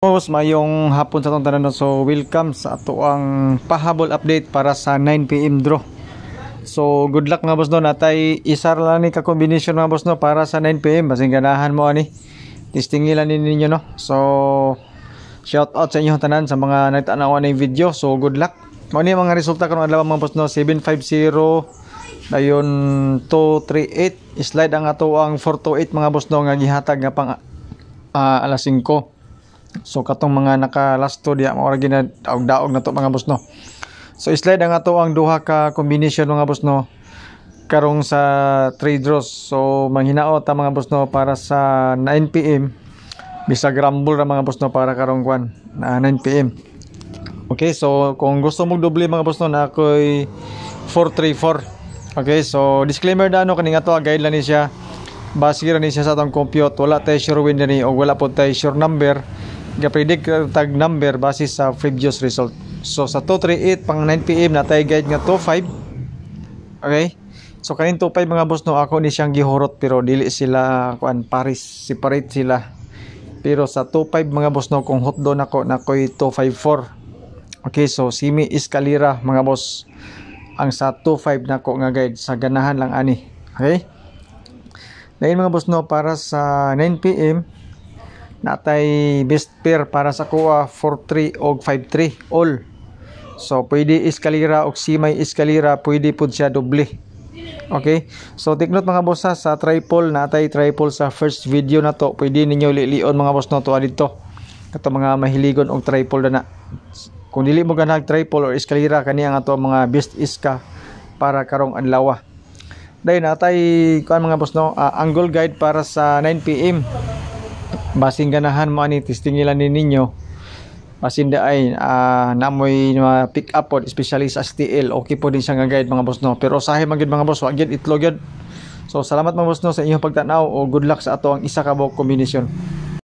Boss, mayong hapon sa itong tanan so welcome sa ato ang pahabol update para sa 9pm draw so good luck nga boss no natay isar lang ni ka combination nga boss no para sa 9pm basing ganahan mo ani tistingilan ni ninyo no so shout out sa inyo tanan sa mga nagtanaw na yung video so good luck mo ni mga resulta karon adlaw mga boss no 750 dayon 238 slide ang ato ang 428 mga boss no nga gihatag nga pang uh, alas 5 So katong mga naka last two diya maura gina daog-daog na to mga boss no. So slide ang ato ang duha ka combination mga boss no karong sa trade draws. So manghinaot ta mga boss no para sa 9 PM bisa grumble ra mga boss no para karong kwan na 9 PM. Okay, so kung gusto mo doble mga boss no na ako'y 434. Okay, so disclaimer da ano kaning ato ah, guide lang ni siya. Basira ni siya sa atong compute wala tay sure winner ni o wala po tay sure number gapredict tag number base sa previous result. So sa 238 pang 9 pm na tay guide nga 25. Okay? So kanin 25 mga boss no ako ni siyang gihurot pero dili sila kuan Paris separate sila. Pero sa 25 mga boss no kung hot do nako na nakoy 254. Okay, so simi iskalira mga boss ang sa 25 nako nga guide sa ganahan lang ani. Okay? Dahil mga boss no para sa 9 pm natay best pair para sa kuha 4-3 og 5-3 all so pwede iskalira og simay iskalira pwede pud siya doble okay so take note mga boss ha, sa triple natay triple sa first video na to pwede ninyo lilion mga boss no to dito kato mga mahiligon og triple na, na. kung dili mo ganag triple or iskalira kani ang ato mga best iska para karong adlaw dahil natay kuan mga boss no uh, angle guide para sa 9 pm Basin ganahan mo ani testing testingilan ni ninyo. Basin daay uh, ah, namoy uh, pick up pod especially sa STL. Okay po din siya nga guide mga boss no. Pero sahay man gid mga boss, wa gid itlog yun. So salamat mga boss no sa inyong pagtanaw aw o good luck sa ato ang isa ka buok kombinasyon.